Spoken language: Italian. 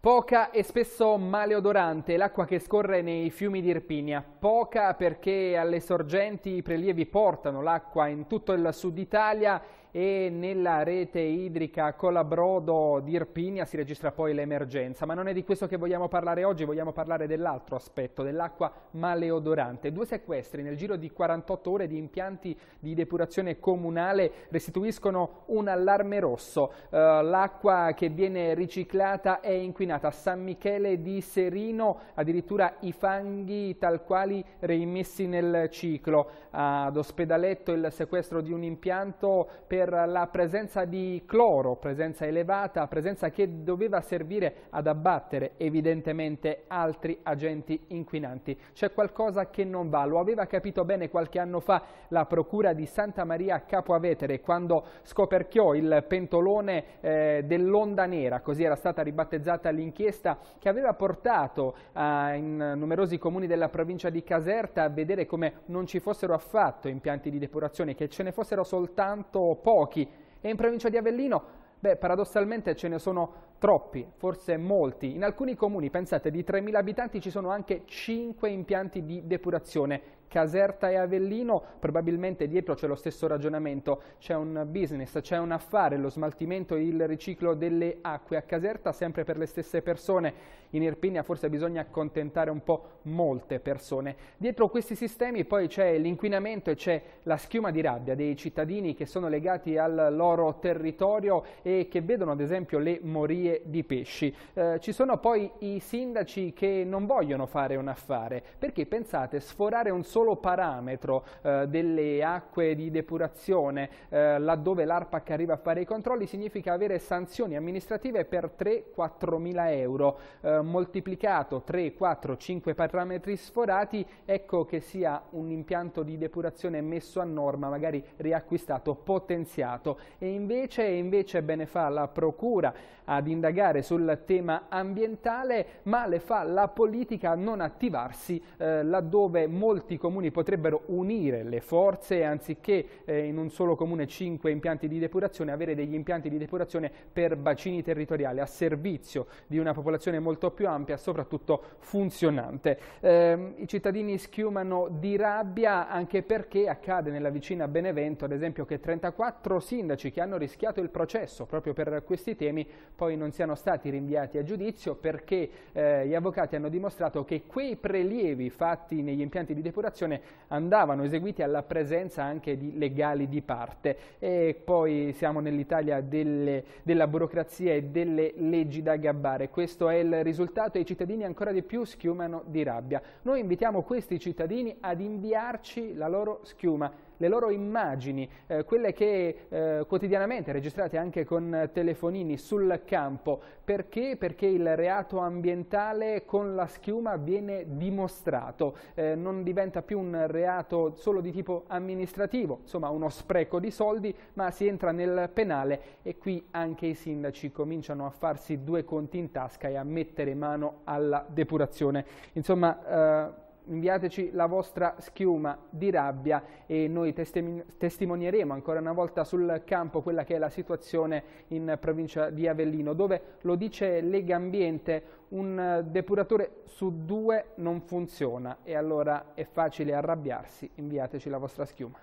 Poca e spesso maleodorante l'acqua che scorre nei fiumi di Irpinia. Poca perché alle sorgenti i prelievi portano l'acqua in tutto il sud Italia e nella rete idrica Colabrodo di Irpinia si registra poi l'emergenza, ma non è di questo che vogliamo parlare oggi, vogliamo parlare dell'altro aspetto, dell'acqua maleodorante. Due sequestri nel giro di 48 ore di impianti di depurazione comunale restituiscono un allarme rosso. Uh, l'acqua che viene riciclata è inquinata. San Michele di Serino, addirittura i fanghi tal quali reimmessi nel ciclo. Ad Ospedaletto il sequestro di un impianto per per la presenza di cloro, presenza elevata, presenza che doveva servire ad abbattere evidentemente altri agenti inquinanti. C'è qualcosa che non va, lo aveva capito bene qualche anno fa la procura di Santa Maria Capo Avetere quando scoperchiò il pentolone eh, dell'onda nera, così era stata ribattezzata l'inchiesta che aveva portato eh, in numerosi comuni della provincia di Caserta a vedere come non ci fossero affatto impianti di depurazione, che ce ne fossero soltanto pochi pochi. E in provincia di Avellino, beh, paradossalmente ce ne sono troppi, forse molti. In alcuni comuni, pensate, di 3.000 abitanti ci sono anche 5 impianti di depurazione. Caserta e Avellino, probabilmente dietro c'è lo stesso ragionamento, c'è un business, c'è un affare, lo smaltimento e il riciclo delle acque. A Caserta sempre per le stesse persone, in Irpinia forse bisogna accontentare un po' molte persone. Dietro questi sistemi poi c'è l'inquinamento e c'è la schiuma di rabbia dei cittadini che sono legati al loro territorio e che vedono ad esempio le morie migliaia di pesci. Eh, ci sono poi i sindaci che non vogliono fare un affare, perché pensate sforare un solo parametro eh, delle acque di depurazione eh, laddove l'ARPAC arriva a fare i controlli significa avere sanzioni amministrative per 3-4 mila euro, eh, moltiplicato 3, 4, 5 parametri sforati, ecco che sia un impianto di depurazione messo a norma, magari riacquistato, potenziato e invece, invece bene fa la procura ad indagare sul tema ambientale, male fa la politica a non attivarsi eh, laddove molti comuni potrebbero unire le forze anziché eh, in un solo comune 5 impianti di depurazione, avere degli impianti di depurazione per bacini territoriali a servizio di una popolazione molto più ampia, soprattutto funzionante. Eh, I cittadini schiumano di rabbia anche perché accade nella vicina Benevento, ad esempio, che 34 sindaci che hanno rischiato il processo proprio per questi temi poi non non siano stati rinviati a giudizio perché eh, gli avvocati hanno dimostrato che quei prelievi fatti negli impianti di depurazione andavano eseguiti alla presenza anche di legali di parte. E poi siamo nell'Italia della burocrazia e delle leggi da gabbare. Questo è il risultato e i cittadini ancora di più schiumano di rabbia. Noi invitiamo questi cittadini ad inviarci la loro schiuma le loro immagini, eh, quelle che eh, quotidianamente registrate anche con telefonini sul campo. Perché? Perché il reato ambientale con la schiuma viene dimostrato, eh, non diventa più un reato solo di tipo amministrativo, insomma uno spreco di soldi, ma si entra nel penale e qui anche i sindaci cominciano a farsi due conti in tasca e a mettere mano alla depurazione. Insomma, eh, inviateci la vostra schiuma di rabbia e noi testimonieremo ancora una volta sul campo quella che è la situazione in provincia di Avellino, dove lo dice Lega Ambiente, un depuratore su due non funziona e allora è facile arrabbiarsi, inviateci la vostra schiuma.